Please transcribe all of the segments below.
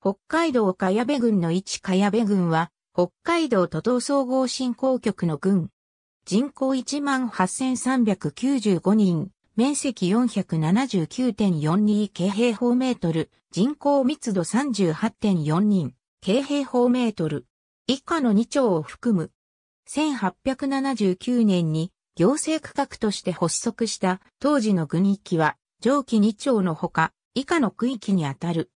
北海道茅部郡の一茅部郡は、北海道都道総合振興局の郡。人口18,395人、面積479.42京平方メートル、人口密度38.4人、京平方メートル。以下の2町を含む。1879年に行政区画として発足した当時の郡域は、上記2町のほか、以下の区域にあたる。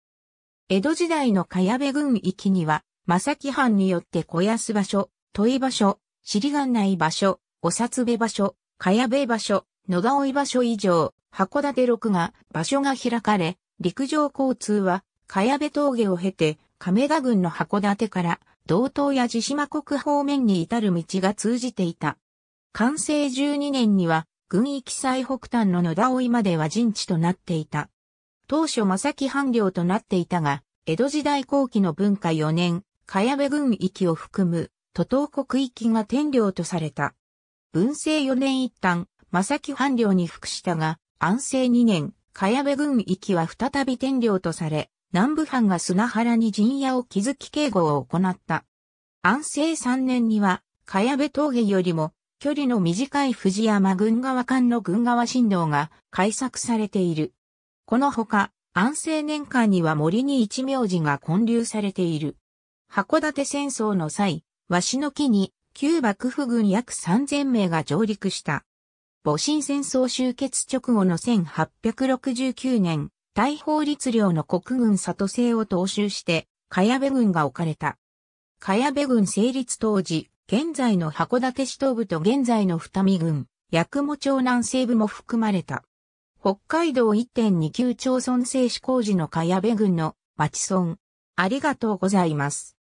江戸時代の茅部郡域には、正木藩によって小安場所、問い場所、尻が内場所、お札部場所、茅部場所、野田追場所以上、函館六が場所が開かれ、陸上交通は、茅部峠を経て、亀田郡の函館から、道東や地島国方面に至る道が通じていた。完成12年には、郡域最北端の野田追までは陣地となっていた。当初正木藩領となっていたが、江戸時代後期の文化4年、茅部郡域を含む、都東国域が天領とされた。文政4年一旦、正木藩領に服したが、安政2年、茅部郡域は再び天領とされ、南部藩が砂原に陣屋を築き警護を行った。安政3年には、茅部峠よりも、距離の短い藤山軍側間の軍側振動が改作されている。このほか、安政年間には森に一名字が建立されている。函館戦争の際、鷲の木に旧幕府軍約3000名が上陸した。戊辰戦争終結直後の1869年、大法律令の国軍里制を踏襲して、茅部軍が置かれた。茅部軍成立当時、現在の函館市東部と現在の二見郡、八雲町南西部も含まれた。北海道1.2 9町村製紙工事の茅部郡の町村。ありがとうございます。